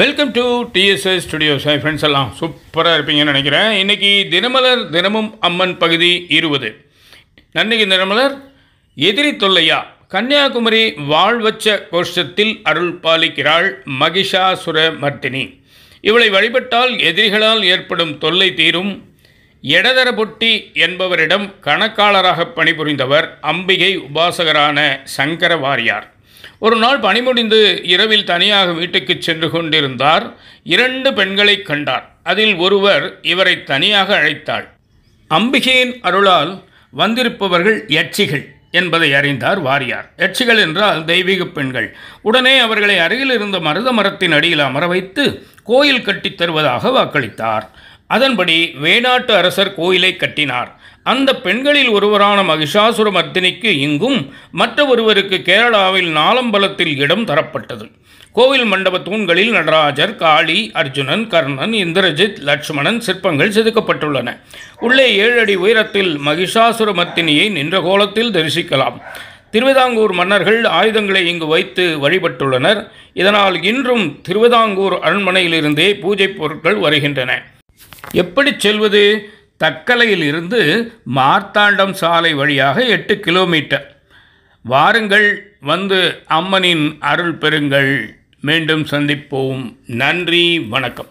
welcome to DSS studios sir friends எல்லாம் சூப்பராக இருப்பீங்கன்னு நினைக்கிறேன் இன்றைக்கி தினமலர் தினமும் அம்மன் பகுதி இருபது நன்னிக்கு தினமலர் எதிரி தொல்லையா கன்னியாகுமரி வாழ்வச்ச கோஷத்தில் அருள் பாலிக்கிறாள் மகிஷாசுர மர்த்தினி இவளை வழிபட்டால் எதிரிகளால் ஏற்படும் தொல்லை தீரும் எடதரபொட்டி என்பவரிடம் கணக்காளராக பணிபுரிந்தவர் அம்பிகை உபாசகரான சங்கர வாரியார் ஒரு நாள் பணி முடிந்து இரவில் தனியாக வீட்டுக்கு சென்று கொண்டிருந்தார் இரண்டு பெண்களை கண்டார் அதில் ஒருவர் இவரை தனியாக அழைத்தாள் அம்பிகையின் அருளால் வந்திருப்பவர்கள் யட்சிகள் என்பதை அறிந்தார் வாரியார் யட்சிகள் என்றால் தெய்வீக பெண்கள் உடனே அவர்களை அருகில் இருந்த மருத மரத்தின் அடியில் அமர வைத்து கோயில் கட்டித் தருவதாக வாக்களித்தார் அதன்படி வேணாட்டு அரசர் கோயிலை கட்டினார் அந்த பெண்களில் ஒருவரான மகிஷாசுர மர்த்தினிக்கு இங்கும் மற்ற ஒருவருக்கு கேரளாவில் நாலம்பலத்தில் இடம் தரப்பட்டது கோவில் மண்டப தூண்களில் நடராஜர் காளி அர்ஜுனன் கர்ணன் இந்திரஜித் லட்சுமணன் சிற்பங்கள் செதுக்கப்பட்டுள்ளன உள்ளே ஏழு அடி உயரத்தில் மகிஷாசுர மர்த்தினியை நின்ற கோலத்தில் தரிசிக்கலாம் திருவிதாங்கூர் மன்னர்கள் ஆயுதங்களை இங்கு வைத்து வழிபட்டுள்ளனர் இதனால் இன்றும் திருவிதாங்கூர் அரண்மனையிலிருந்தே பூஜை பொருட்கள் வருகின்றன எப்படி செல்வது தக்கலையில் இருந்து மார்த்தாண்டம் சாலை வழியாக எட்டு கிலோமீட்டர் வாருங்கள் வந்து அம்மனின் அருள் பெறுங்கள் மீண்டும் சந்திப்போம் நன்றி வணக்கம்